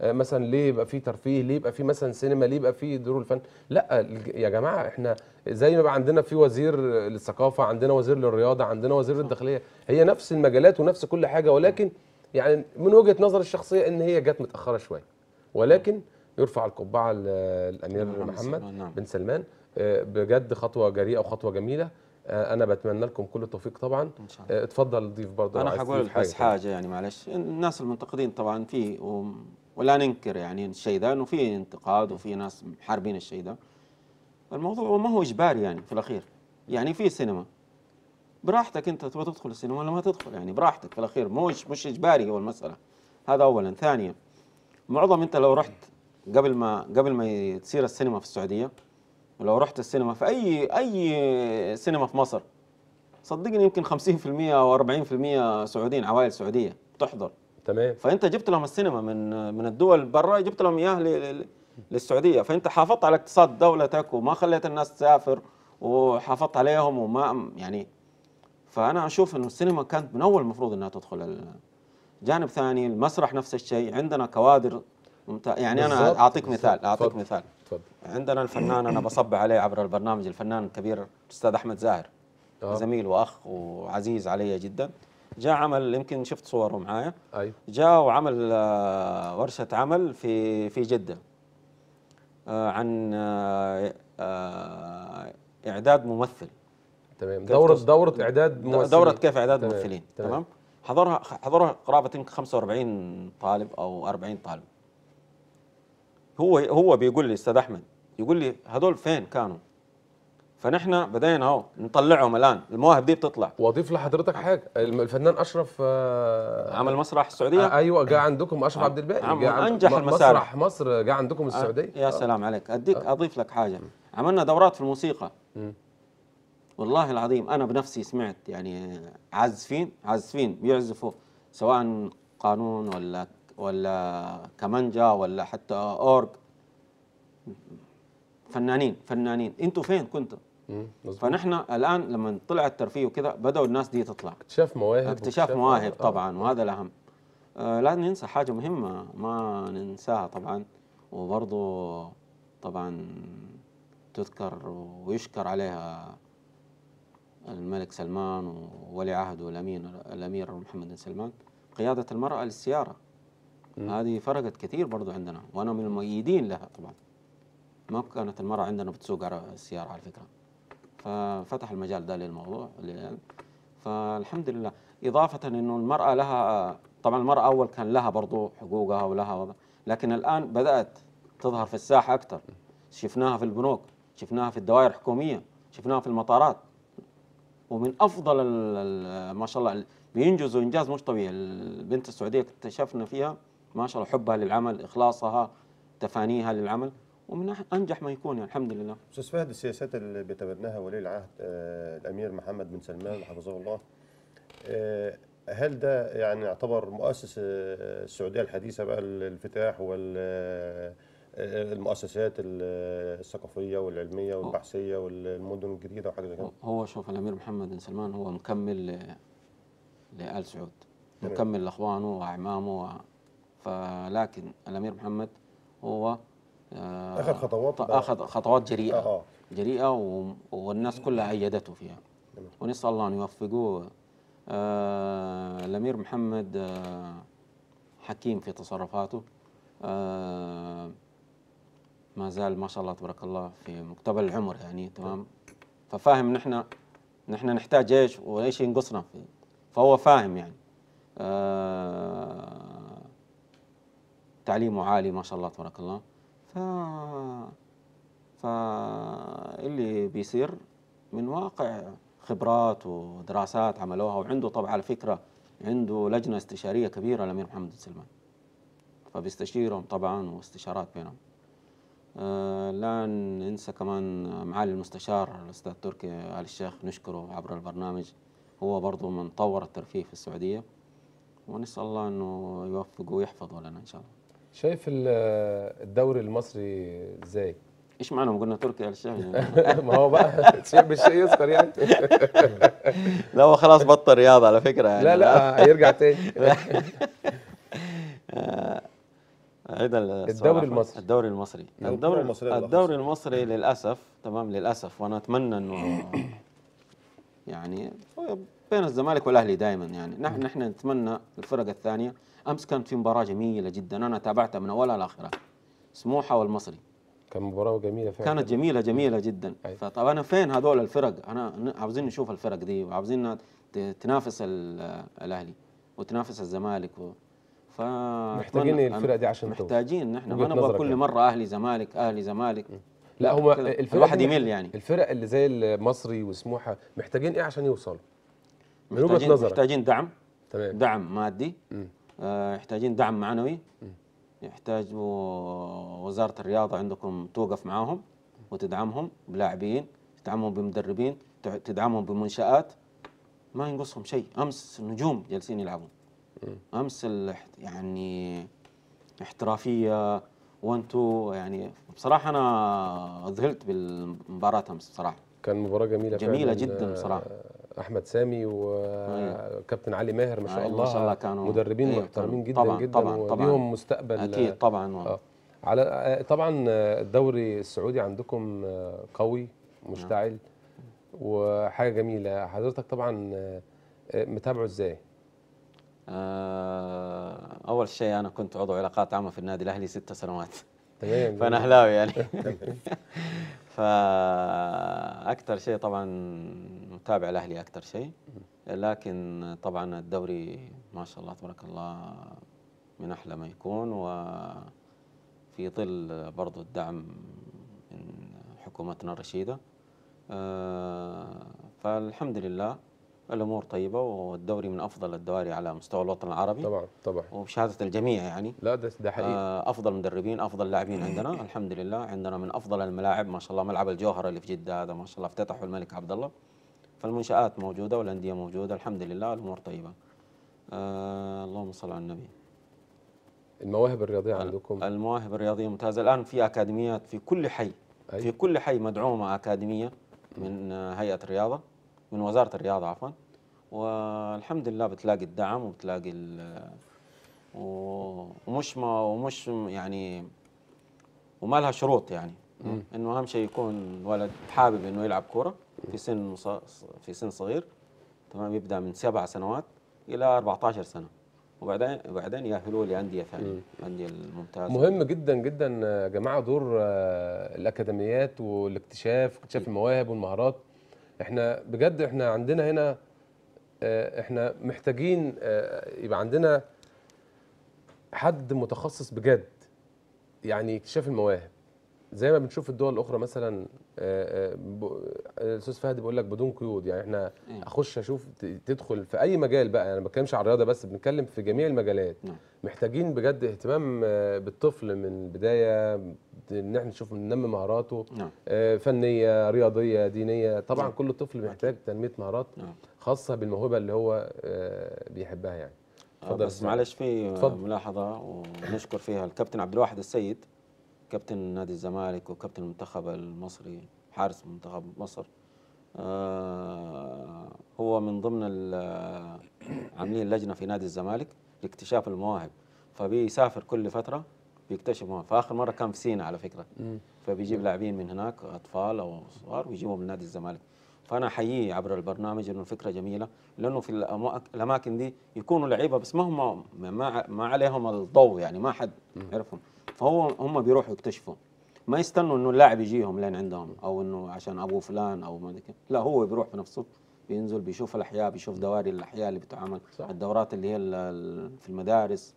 آه، مثلا ليه يبقى في ترفيه ليه يبقى في مثلا سينما ليه يبقى في دور الفن لا يا جماعه احنا زي ما بقى عندنا في وزير للثقافه عندنا وزير للرياضه عندنا وزير للداخليه هي نفس المجالات ونفس كل حاجه ولكن يعني من وجهه نظري الشخصيه ان هي جت متاخره شويه ولكن يرفع القبعه للامير محمد نعم. بن سلمان آه، بجد خطوه جريئه وخطوه جميله آه، انا بتمنى لكم كل التوفيق طبعا ان شاء الله اتفضل ضيف برضه انا هقول بس حاجه يعني معلش الناس المنتقدين طبعا في ولا ننكر يعني الشيء ده انه في انتقاد وفي ناس حاربين الشيء ده الموضوع ما هو اجباري يعني في الاخير يعني في سينما براحتك انت تبغى تدخل السينما ولا ما تدخل يعني براحتك في الاخير مش مش اجباري هو المساله هذا اولا ثانيا معظم انت لو رحت قبل ما قبل ما تصير السينما في السعوديه ولو رحت السينما في اي اي سينما في مصر صدقني يمكن 50% او 40% سعوديين عوائل سعوديه تحضر تمام فانت جبت لهم السينما من من الدول برا جبت لهم اياه للسعوديه فانت حافظت على اقتصاد دولتك وما خليت الناس تسافر وحافظت عليهم وما يعني فانا اشوف انه السينما كانت من اول المفروض انها تدخل جانب ثاني المسرح نفس الشيء عندنا كوادر ممتاز يعني انا اعطيك مثال اعطيك فضل. مثال فضل. عندنا الفنان انا بصب عليه عبر البرنامج الفنان الكبير الاستاذ احمد زاهر آه. زميل واخ وعزيز علي جدا جاء عمل يمكن شفت صوره معايا ايوه جاء وعمل آه، ورشه عمل في في جده آه، عن آه، اعداد ممثل تمام دوره دوره اعداد ممثلين دوره كيف اعداد تمام. ممثلين تمام, تمام. حضرها حضرها قرابه يمكن 45 طالب او 40 طالب هو هو بيقول لي استاذ احمد يقول لي هذول فين كانوا فنحن بدينا اهو نطلعهم الان المواهب دي بتطلع واضيف لحضرتك حاجه الفنان اشرف آه عمل مسرح السعوديه آه ايوه جاء عندكم اشرف آه. عبد الباقي نعم، جاء انجح المسارح مسرح مصر جاء عندكم السعوديه آه يا سلام عليك اديك آه. اضيف لك حاجه عملنا دورات في الموسيقى والله العظيم انا بنفسي سمعت يعني عازفين عازفين بيعزفوا سواء قانون ولا ولا كمانجا ولا حتى اورج فنانين فنانين انتوا فين كنتوا فنحن الان لما طلع الترفيه وكذا بداوا الناس دي تطلع اكتشاف مواهب اكتشاف مواهب آه، آه. طبعا وهذا الاهم آه لا ننسى حاجه مهمه ما ننساها طبعا وبرضه طبعا تذكر ويشكر عليها الملك سلمان وولي عهده الامير الامير محمد بن سلمان قياده المراه للسياره هذه فرقت كثير برضو عندنا وانا من المؤيدين لها طبعا ما كانت المراه عندنا بتسوق السياره على فكره ففتح المجال ده للموضوع فالحمد لله إضافة أنه المرأة لها طبعا المرأة أول كان لها برضو حقوقها ولها وضع لكن الآن بدأت تظهر في الساحة أكثر شفناها في البنوك شفناها في الدوائر الحكومية شفناها في المطارات ومن أفضل ما شاء الله بينجزوا إنجاز مش طبيعي البنت السعودية اكتشفنا فيها ما شاء الله حبها للعمل إخلاصها تفانيها للعمل ومن انجح ما يكون يعني الحمد لله. استاذ فهد السياسات اللي بيتبناها ولي العهد آه الامير محمد بن سلمان حفظه الله آه هل ده يعني يعتبر مؤسس آه، السعوديه الحديثه بقى الانفتاح وال آه، المؤسسات الثقافيه والعلميه والبحثيه والمدن الجديده وحاجه زي كده هو شوف الامير محمد بن سلمان هو مكمل لال سعود مكمل لاخوانه واعمامه و... فلكن الامير محمد هو آه، اخذ خطوات طيب، اخذ خطوات جريئه آه. جريئه و... والناس كلها ايدته فيها ونسال الله ان يوفقه آه الامير محمد آه حكيم في تصرفاته آه ما زال ما شاء الله تبارك الله في مقتبل العمر يعني تمام ففاهم نحن نحن نحتاج ايش وايش ينقصنا في فهو فاهم يعني آه تعليمه عالي ما شاء الله تبارك الله ف اللي بيصير من واقع خبرات ودراسات عملوها وعنده طبعا على فكره عنده لجنه استشاريه كبيره الامير محمد بن سلمان فبيستشيرهم طبعا واستشارات بينهم آه لا ننسى كمان معالي المستشار الاستاذ تركي ال الشيخ نشكره عبر البرنامج هو برضه من طور الترفيه في السعوديه ونسال الله انه يوفقه ويحفظه لنا ان شاء الله شايف الدوري المصري ازاي؟ ايش معنى ما قلنا تركي الشام ما هو بقى تشيب بالشيء يذكر يعني لا هو خلاص بطل رياضه على فكره يعني لا لا هيرجع تاني عيد آه، الدوري المصري الدوري المصري الدوري المصري الدوري المصري للاسف تمام للاسف وانا اتمنى انه يعني بين الزمالك والاهلي دائما يعني نحن نحن نتمنى الفرق الثانيه امس كانت في مباراه جميله جدا انا تابعتها من اولها لاخرها سموحه والمصري كان مباراه جميله فعلا كانت جميله جميله جدا أي. فطب انا فين هذول الفرق انا عاوزين نشوف الفرق دي وعاوزين تنافس الاهلي وتنافس الزمالك و... ف محتاجين الفرق دي عشان محتاجين نحن ما نبغى كل يعني. مره اهلي زمالك اهلي زمالك لا هو الفرق الواحد يمل يعني الفرق اللي زي المصري وسموحه محتاجين ايه عشان يوصلوا من وجهه نظرك محتاجين دعم تمام دعم مادي آه، يحتاجين دعم معنوي يحتاج وزارة الرياضة عندكم توقف معاهم وتدعمهم بلاعبين تدعمهم بمدربين تدعمهم بمنشآت ما ينقصهم شيء أمس نجوم جالسين يلعبون أمس يعني احترافية تو يعني بصراحة أنا ذهلت بالمباراة أمس بصراحة كان مباراة جميلة جميلة جدا بصراحة احمد سامي وكابتن علي ماهر ما شاء الله ما شاء الله كانوا مدربين ايه محترمين جدا طبعا جدا طبعا وليهم مستقبل اكيد طبعا آه. على آه، طبعا آه، الدوري السعودي عندكم آه، قوي نعم. مشتعل وحاجه جميله حضرتك طبعا متابعه ازاي اول شيء انا كنت عضو علاقات عامه في النادي الاهلي ست سنوات تمام فانا اهلاوي يعني فاكثر شيء طبعا متابع الاهلي اكثر شيء لكن طبعا الدوري ما شاء الله تبارك الله من احلى ما يكون وفي ظل برضو الدعم من حكومتنا الرشيده آه، فالحمد لله الامور طيبه والدوري من افضل الدواري على مستوى الوطن العربي طبعا طبعا وبشهاده الجميع يعني لا ده ده حقيقي آه، افضل مدربين افضل لاعبين عندنا الحمد لله عندنا من افضل الملاعب ما شاء الله ملعب الجوهره اللي في جده هذا ما شاء الله افتتحه الملك عبد الله فالمنشآت موجودة والأندية موجودة الحمد لله الأمور طيبة آه اللهم صل على النبي المواهب الرياضية عندكم المواهب الرياضية ممتازة الآن في أكاديميات في كل حي أي؟ في كل حي مدعومة أكاديمية من هيئة الرياضة من وزارة الرياضة عفوا والحمد لله بتلاقي الدعم وبتلاقي ومش ما ومش يعني وما لها شروط يعني انه اهم شيء يكون ولد حابب انه يلعب كوره في سن في سن صغير تمام يبدا من سبع سنوات الى 14 سنه وبعدين وبعدين ياهلوه لانديه ثانيه الانديه الممتازه مهم جدا جدا يا جماعه دور آه، الاكاديميات والاكتشاف اكتشاف المواهب والمهارات احنا بجد احنا عندنا هنا آه، احنا محتاجين آه، يبقى عندنا حد متخصص بجد يعني اكتشاف المواهب زي ما بنشوف الدول الاخرى مثلا آه، آه، الاستاذ فهد بيقول لك بدون قيود يعني احنا إيه. اخش اشوف تدخل في اي مجال بقى انا يعني ما بتكلمش على الرياضه بس بنتكلم في جميع المجالات نعم. محتاجين بجد اهتمام آه، بالطفل من البدايه ان احنا نشوف ننمي مهاراته نعم. فنيه رياضيه دينيه طبعا نعم. كل طفل محتاج تنميه مهارات خاصه بالموهبه اللي هو بيحبها يعني اتفضل بس معلش في ملاحظه ونشكر فيها الكابتن عبد الواحد السيد كابتن نادي الزمالك وكابتن المنتخب المصري حارس منتخب مصر آه، هو من ضمن آه، عاملين لجنه في نادي الزمالك لاكتشاف المواهب فبيسافر كل فتره بيكتشف مواهب فاخر مره كان في سينا على فكره فبيجيب لاعبين من هناك اطفال او صغار ويجيبهم من نادي الزمالك فانا احييه عبر البرنامج انه الفكره جميله لانه في الاماكن دي يكونوا لعيبه بس ما هم ما, ما عليهم الضوء يعني ما حد يعرفهم فهو هم بيروحوا يكتشفوا ما يستنوا انه اللاعب يجيهم لين عندهم او انه عشان ابو فلان او ما لا هو بيروح بنفسه بينزل بيشوف الاحياء بيشوف دواري الاحياء اللي بتعمل صح. الدورات اللي هي في المدارس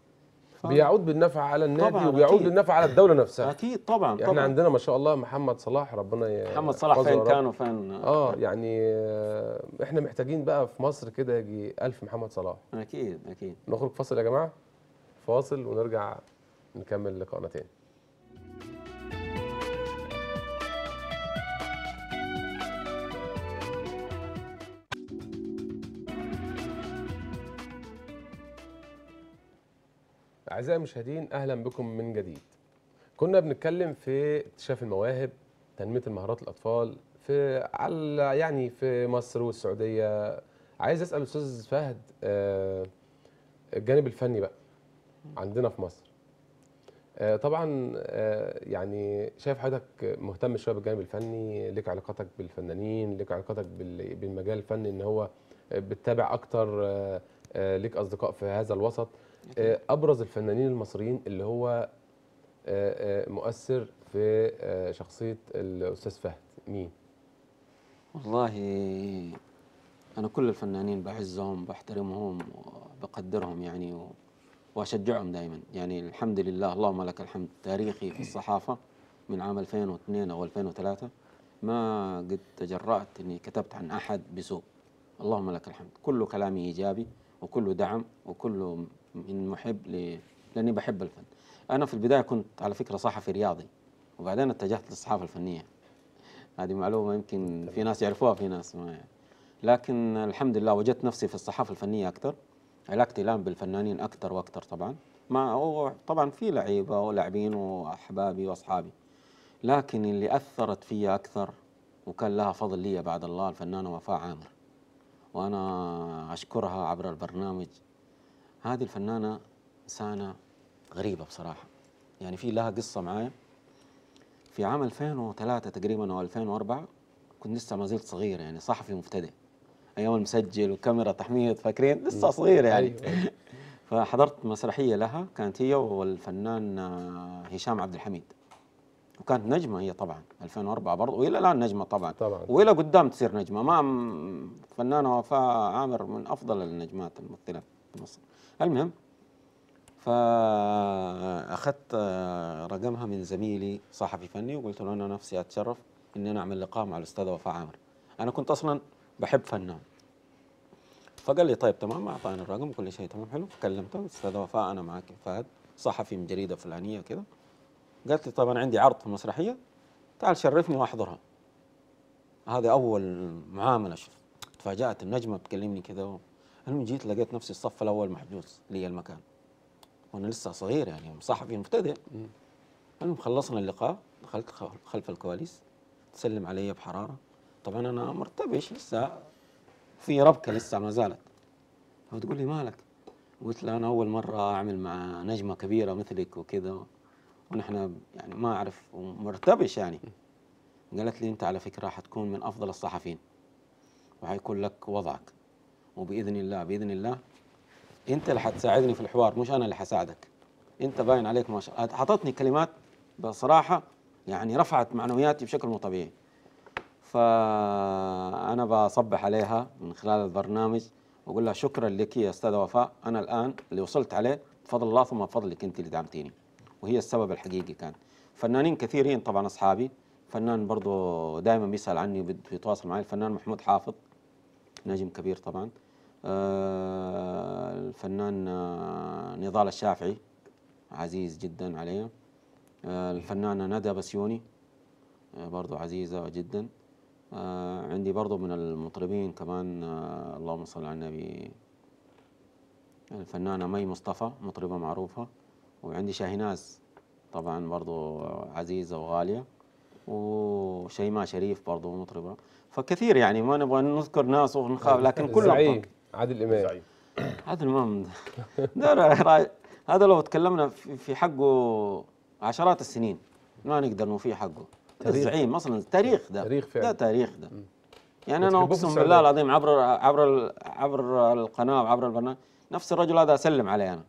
ف... بيعود بالنفع على النادي طبعاً وبيعود أكيد. بالنفع على الدوله نفسها اكيد طبعا يعني احنا طبعاً. عندنا ما شاء الله محمد صلاح ربنا ي... محمد صلاح فين كان وفين اه يعني آه، احنا محتاجين بقى في مصر كده يجي ألف محمد صلاح اكيد اكيد نخرج فاصل يا جماعه فاصل ونرجع نكمل لقاءنا تاني أعزائي المشاهدين أهلا بكم من جديد كنا بنتكلم في اكتشاف المواهب تنمية المهارات الأطفال في على يعني في مصر والسعودية عايز أسأل أستاذ فهد آه، الجانب الفني بقى عندنا في مصر آه، طبعا آه، يعني شايف حضرتك مهتم شويه بالجانب الفني لك علاقاتك بالفنانين لك علاقاتك بالمجال الفني ان هو بتتابع اكتر آه، لك اصدقاء في هذا الوسط ابرز الفنانين المصريين اللي هو مؤثر في شخصيه الاستاذ فهد مين والله انا كل الفنانين بعزهم بحترمهم وبقدرهم يعني و... واشجعهم دائما يعني الحمد لله اللهم لك الحمد تاريخي في الصحافه من عام 2002 او 2003 ما قد تجرأت اني كتبت عن احد بسوء اللهم لك الحمد كل كلامي ايجابي وكله دعم وكله من محب ل... لاني بحب الفن انا في البدايه كنت على فكره صحفي رياضي وبعدين اتجهت للصحافه الفنيه هذه معلومه يمكن في ناس يعرفوها في ناس ما يعني. لكن الحمد لله وجدت نفسي في الصحافه الفنيه اكثر علاقتي الان بالفنانين اكثر واكثر طبعا ما طبعا في لعيبه ولاعبين واحبابي واصحابي لكن اللي اثرت فيا اكثر وكان لها فضل لي بعد الله الفنانه وفاء عامر وانا اشكرها عبر البرنامج هذه الفنانه انسانه غريبه بصراحه يعني في لها قصه معايا في عام 2003 تقريبا او 2004 كنت لسه ما زلت صغير يعني صحفي مبتدئ ايام المسجل والكاميرا تحميض فاكرين لسه صغير يعني أيوة، أيوة. فحضرت مسرحيه لها كانت هي والفنان آه، هشام عبد الحميد وكانت نجمه هي طبعا 2004 برضه والى الان نجمه طبعا طبعا والى قدام تصير نجمه ما فنانه وفاء عامر من افضل النجمات الممثله في مصر المهم فاخذت آه، رقمها من زميلي صحفي فني وقلت له انا نفسي اتشرف اني انا اعمل لقاء مع الاستاذه وفاء عامر انا كنت اصلا بحب فنان فقال لي طيب تمام اعطاني الرقم كل شيء تمام حلو كلمته استاذ وفاء انا معك فهد صحفي من جريده فلانيه كذا قالت لي طبعا عندي عرض في مسرحيه تعال شرفني واحضرها هذا اول معامله شوف تفاجات النجمه بتكلمني كذا المهم جيت لقيت نفسي الصف الاول محجوز لي المكان وانا لسه صغير يعني صحفي مبتدئ المهم خلصنا اللقاء دخلت خلف الكواليس تسلم علي بحراره طبعا انا مرتبش لسه في ربكه لسه ما زالت فتقول لي مالك قلت لها انا اول مره اعمل مع نجمه كبيره مثلك وكذا ونحن يعني ما اعرف ومرتبش يعني قالت لي انت على فكره حتكون من افضل الصحفيين وحيكون لك وضعك وباذن الله باذن الله انت اللي حتساعدني في الحوار مش انا اللي حساعدك انت باين عليك ما شاء الله اعطتني كلمات بصراحه يعني رفعت معنوياتي بشكل مو طبيعي فأنا بصبح عليها من خلال البرنامج وأقول لها شكرا لك يا أستاذة وفاء أنا الآن اللي وصلت عليه بفضل الله ثم بفضلك أنت اللي دعمتيني وهي السبب الحقيقي كان فنانين كثيرين طبعا أصحابي فنان برضو دائما بيسأل عني ويتواصل معي الفنان محمود حافظ نجم كبير طبعا آه، الفنان آه، نضال الشافعي عزيز جدا علي آه، الفنانة ندى بسيوني برضو عزيزة جدا آه، عندي برضو من المطربين كمان آه، اللهم صل على النبي الفنانة مي مصطفى مطربة معروفة وعندي شاهناز طبعا برضو آه، عزيزة وغالية وشيماء شريف برضو مطربة فكثير يعني ما نبغى نذكر ناس ونخاف لكن كل زعيم عادل إمام عادل إمام هذا لو تكلمنا في حقه عشرات السنين ما نقدر نوفي حقه الزعيم اصلا التاريخ ده تاريخ فعلا ده تاريخ ده يعني انا اقسم بالله العظيم عبر عبر عبر القناه وعبر البرنامج نفس الرجل هذا اسلم عليه انا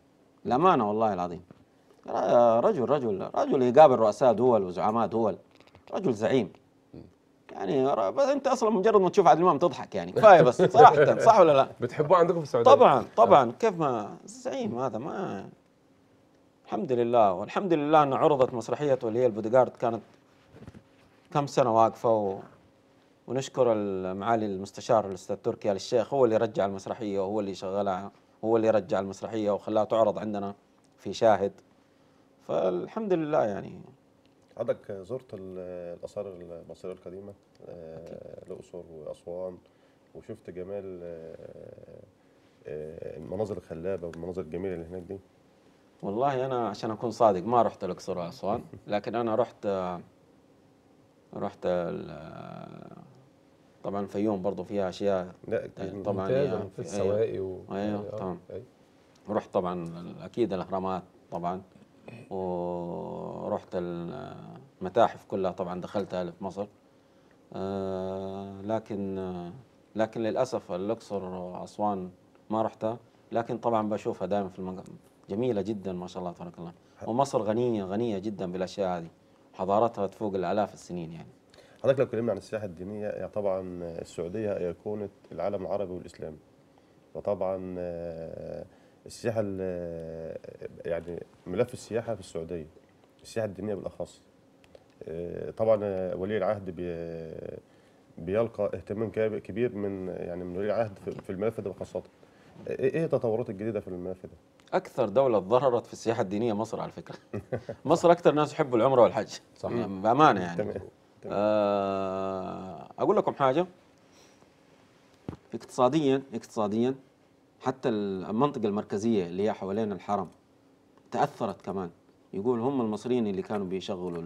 الامانه والله العظيم رجل رجل رجل يقابل رؤساء دول وزعماء دول رجل زعيم يعني بس انت اصلا مجرد ما تشوف عادل امام تضحك يعني كفايه بس صراحه صح ولا لا؟ بتحبوه عندكم في السعوديه؟ طبعا آه. طبعا كيف ما زعيم هذا ما الحمد لله والحمد لله انه عرضت مسرحيته اللي هي البوديجارد كانت كم سنه واقفه و... ونشكر معالي المستشار الاستاذ تركي ال الشيخ هو اللي رجع المسرحيه وهو اللي شغلها هو اللي رجع المسرحيه وخلاها تعرض عندنا في شاهد فالحمد لله يعني عندك زرت الاثار المصريه القديمه آه، الاقصر واسوان وشفت جمال آه، آه، المناظر الخلابه والمناظر الجميله اللي هناك دي والله انا عشان اكون صادق ما رحت الاقصر واسوان لكن انا رحت رحت طبعا الفيوم برضه فيها اشياء لا آه، طبعا يعني في إيه. السواقي و... ايوه آه، طبعا رحت طبعا اكيد الاهرامات طبعا ورحت المتاحف كلها طبعا دخلتها في مصر آه، لكن لكن للاسف الاقصر واسوان ما رحتها لكن طبعا بشوفها دائما في المنطقه جميله جدا ما شاء الله تبارك الله ومصر غنيه غنيه جدا بالاشياء هذه حضارتها تفوق الالاف السنين يعني حضرتك لو كلمنا عن السياحه الدينيه يعني طبعا آه، السعوديه ايقونه العالم العربي والاسلامي وطبعا آه، السياحه آه، يعني ملف السياحه في السعوديه السياحه الدينيه بالاخص طبعا ولي العهد بيلقى اهتمام كبير من يعني من ولي العهد في الملف ده خاصه ايه التطورات الجديده في الملف ده اكثر دوله تضررت في السياحه الدينيه مصر على فكره مصر اكثر ناس يحبوا العمره والحج صحيح يعني بامانه يعني تمام. آه اقول لكم حاجه اقتصاديا اقتصاديا حتى المنطقه المركزيه اللي هي حوالين الحرم تاثرت كمان يقول هم المصريين اللي كانوا بيشغلوا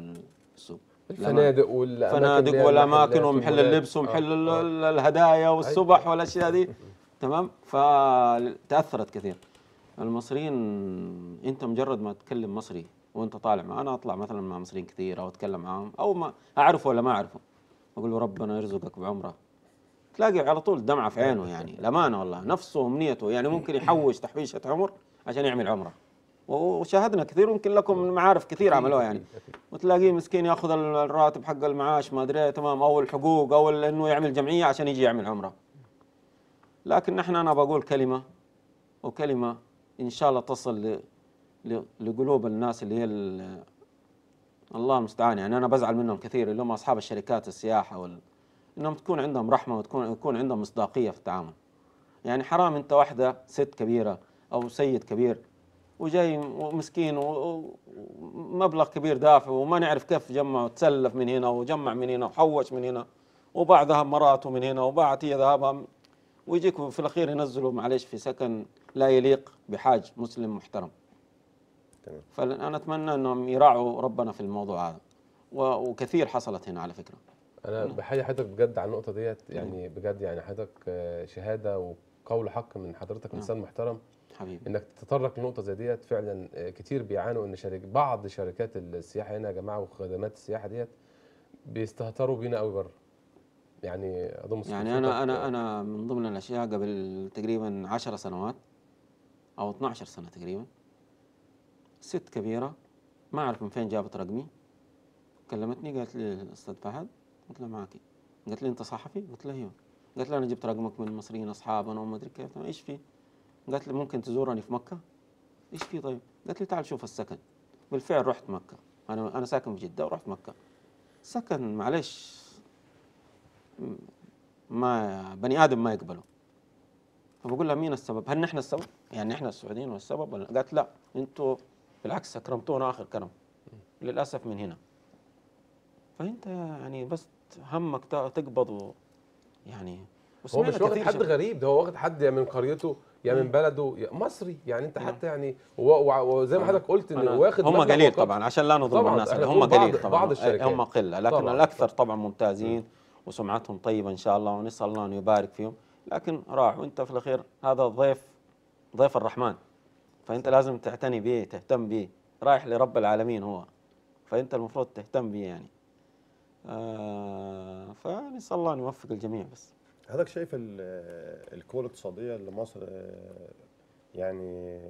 السوق الفنادق والاماكن فنادق والاماكن ومحل اللبس ومحل آه. آه. الهدايا والسبح والاشياء دي تمام فتاثرت كثير المصريين انت مجرد ما تكلم مصري وانت طالع معاه انا اطلع مثلا مع مصريين كثير او اتكلم معاهم او ما اعرفه ولا ما اعرفه اقول له ربنا يرزقك بعمره تلاقي على طول دمعه في عينه يعني الامانه والله نفسه امنيته يعني ممكن يحوش تحويشه عمر عشان يعمل عمره وشاهدنا كثير ويمكن لكم معارف كثير عملوها يعني وتلاقيه مسكين ياخذ الراتب حق المعاش ما ادري تمام او الحقوق او انه يعمل جمعيه عشان يجي يعمل عمره لكن نحن انا بقول كلمه وكلمه ان شاء الله تصل لقلوب الناس اللي هي الله المستعان يعني انا بزعل منهم كثير اللي هم اصحاب الشركات السياحه وال... انهم تكون عندهم رحمه وتكون يكون عندهم مصداقيه في التعامل يعني حرام انت واحده ست كبيره او سيد كبير وجاي مسكين ومبلغ كبير دافع وما نعرف كيف جمع وتسلف من هنا وجمع من هنا وحوش من هنا وباع ذهب مراته من هنا وباعت هي ذهبها ويجيك في الاخير ينزلوا معلش في سكن لا يليق بحاج مسلم محترم تمام فانا اتمنى انهم يراعوا ربنا في الموضوع هذا وكثير حصلت هنا على فكره انا نعم. بحيي حضرتك بجد على النقطه ديت يعني بجد يعني حضرتك آه، شهاده وقول حق من حضرتك نعم. انسان محترم حبيبي انك تتطرق لنقطه زي ديت فعلا آه، كتير بيعانوا ان شركة بعض شركات السياحه هنا يا جماعه وخدمات السياحه ديت بيستهتروا بينا قوي بره يعني اظن يعني انا انا انا من ضمن الاشياء قبل تقريبا 10 سنوات او 12 سنه تقريبا ست كبيره ما اعرف من فين جابت رقمي كلمتني قالت لي استاذ فهد قلت لها معك قالت لي انت صحفي قلت لها ايوه قالت لي انا جبت رقمك من المصريين اصحابنا وما ادري كيف ايش في قالت لي ممكن تزورني في مكه ايش في طيب قالت لي تعال شوف السكن بالفعل رحت مكه انا انا ساكن في جده ورحت مكه سكن معلش ما بني ادم ما يقبله فبقول لها مين السبب؟ هل نحن السبب؟ يعني نحن السعوديين والسبب السبب ولا قالت لا انتوا بالعكس اكرمتونا اخر كرم للاسف من هنا فانت يعني بس همك تقبض و يعني هو مش واخد حد غريب ده هو واخد حد يا من قريته يا من بلده يا مصري يعني انت حتى يعني وزي ما حضرتك قلت انه واخد هم قليل طبعا عشان لا نظلم الناس هم قليل طبعا بعض الشركات هم قله لكن طبعًا الاكثر طبعا ممتازين وسمعتهم طيبه ان شاء الله ونسال الله ان يبارك فيهم لكن راح وانت في الاخير هذا ضيف ضيف الرحمن فانت لازم تعتني به تهتم به رايح لرب العالمين هو فانت المفروض تهتم به يعني آه فنسال الله ان يوفق الجميع بس حضرتك شايف القوه الاقتصاديه اللي مصر آه، يعني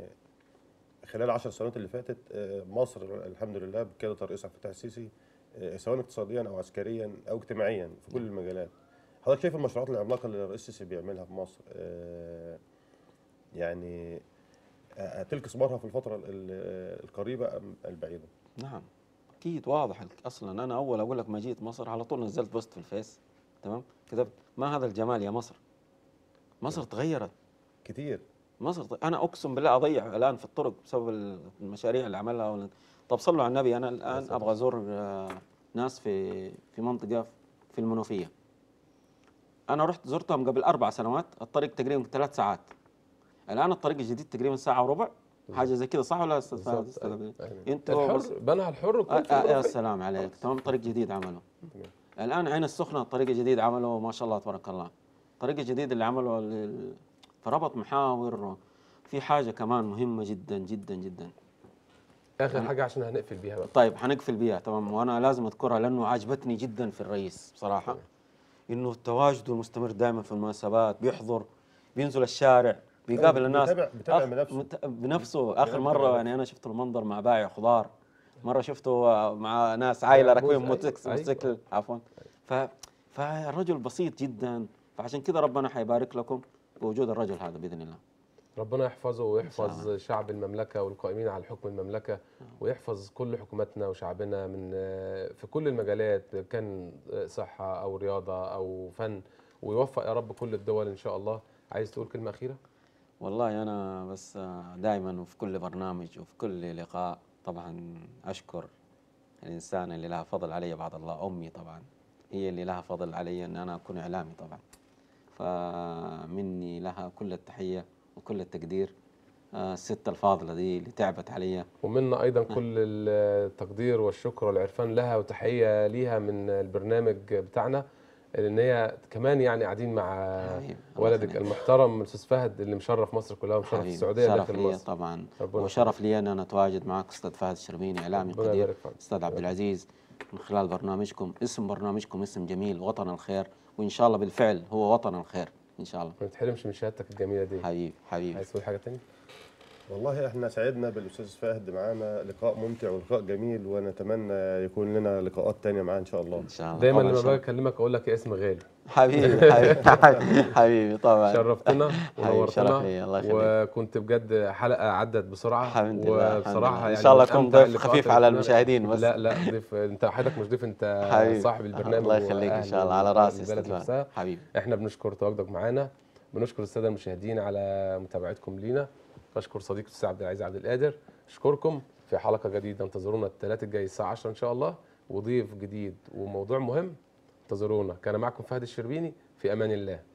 خلال 10 سنوات اللي فاتت آه، مصر الحمد لله بكده ترئيس عبد الفتاح السيسي آه، سواء اقتصاديا او عسكريا او اجتماعيا في كل المجالات حضرتك شايف المشروعات العملاقه اللي الرئيس السيسي بيعملها في مصر آه، يعني هتلك آه، ثمارها في الفتره القريبه ام البعيده نعم اكيد واضح اصلا انا اول اقول لك ما جيت مصر على طول نزلت بوست في الفيس تمام كتبت ما هذا الجمال يا مصر مصر نعم. تغيرت كثير مصر انا اقسم بالله اضيع الان في الطرق بسبب المشاريع اللي عملها طب صلوا على النبي انا الان ابغى ازور آه، ناس في في منطقه في المنوفيه انا رحت زرتهم قبل اربع سنوات الطريق تقريبا ثلاث ساعات الان الطريق الجديد تقريبا ساعه وربع حاجه زي كذا صح ولا استاذ أيوة. انت الحر الحر بنى الحر آه آه يا سلام عليك آه. تمام طريق جديد عمله الان عين السخنه طريق جديد عمله ما شاء الله تبارك الله الطريق الجديد اللي عمله فربط محاور في حاجه كمان مهمه جدا جدا جدا اخر يعني حاجه عشان هنقفل بيها بقى طيب هنقفل بيها تمام وانا لازم اذكرها لانه عجبتني جدا في الرئيس بصراحه طيب. انه تواجده المستمر دائما في المناسبات بيحضر بينزل الشارع بيقابل طيب. الناس بتابع بتابع أخ... بنفسه مت... بنفسه اخر مره يعني انا شفت المنظر مع بائع خضار مره شفته مع ناس عائله راكبين أيوة، أيوة. موتوسيكل عفوا ف... فالرجل بسيط جدا فعشان كذا ربنا حيبارك لكم بوجود الرجل هذا باذن الله ربنا يحفظه ويحفظ شعب المملكة والقائمين على حكم المملكة آه. ويحفظ كل حكوماتنا وشعبنا من آه، في كل المجالات كان آه، صحة أو رياضة أو فن ويوفق يا رب كل الدول إن شاء الله عايز تقول كلمة أخيرة؟ والله أنا بس دائما وفي كل برنامج وفي كل لقاء طبعا أشكر الإنسانة اللي لها فضل علي بعد الله أمي طبعا هي اللي لها فضل علي أن أنا أكون إعلامي طبعا فمني لها كل التحية وكل التقدير آه، الست الفاضلة دي اللي تعبت عليا ومنا أيضا آه. كل التقدير والشكر والعرفان لها وتحية ليها من البرنامج بتاعنا لأن هي كمان يعني قاعدين مع ولدك المحترم الأستاذ فهد اللي مشرف مصر كلها ومشرف السعودية شرف مصر طبعا وشرف لي أن أنا أتواجد معك أستاذ فهد الشرميني إعلامي قدير أستاذ عبد العزيز من خلال برنامجكم اسم برنامجكم اسم جميل وطن الخير وإن شاء الله بالفعل هو وطن الخير ان شاء الله ما تحرمش من شهادتك الجميله دي حبيبي حبيبي عايز تقول حاجه ثانيه والله احنا سعدنا بالاستاذ فهد معانا لقاء ممتع ولقاء جميل ونتمنى يكون لنا لقاءات تانية معاه ان شاء الله ان شاء الله دايما لما باجي اكلمك اقول لك يا اسم غالي حبيبي حبيبي حبيبي طبعا شرفتنا ونورتنا وكنت بجد حلقه عدت بسرعه الحمد لله وبصراحه يعني ان شاء الله اكون ضيف خفيف على المشاهدين بس لا لا ضيف انت حضرتك مش ضيف انت صاحب البرنامج الله يخليك ان شاء الله على راسي حبيبي احنا بنشكر تواجدك معانا بنشكر الساده المشاهدين على متابعتكم لينا بشكر صديقي الاستاذ عبد العزيز عبد القادر اشكركم في حلقه جديده انتظرونا الثلاث الجاي الساعه 10 ان شاء الله وضيف جديد وموضوع مهم انتظرونا كان معكم فهد الشربيني في امان الله